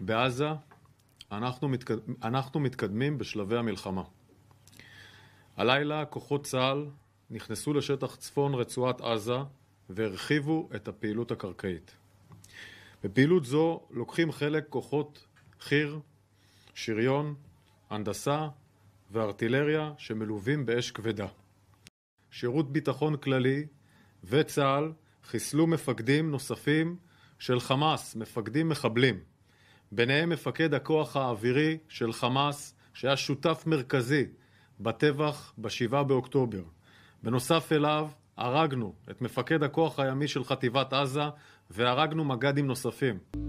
בעזה אנחנו, מתקד... אנחנו מתקדמים בשלבי המלחמה. הלילה כוחות צה"ל נכנסו לשטח צפון רצועת עזה והרחיבו את הפעילות הקרקעית. בפעילות זו לוקחים חלק כוחות חי"ר, שריון, הנדסה וארטילריה שמלווים באש כבדה. שירות ביטחון כללי וצה"ל חיסלו מפקדים נוספים של חמאס, מפקדים מחבלים. ביניהם מפקד הכוח האווירי של חמאס, שהיה שותף מרכזי בטבח ב-7 באוקטובר. בנוסף אליו, הרגנו את מפקד הכוח הימי של חטיבת עזה והרגנו מג"דים נוספים.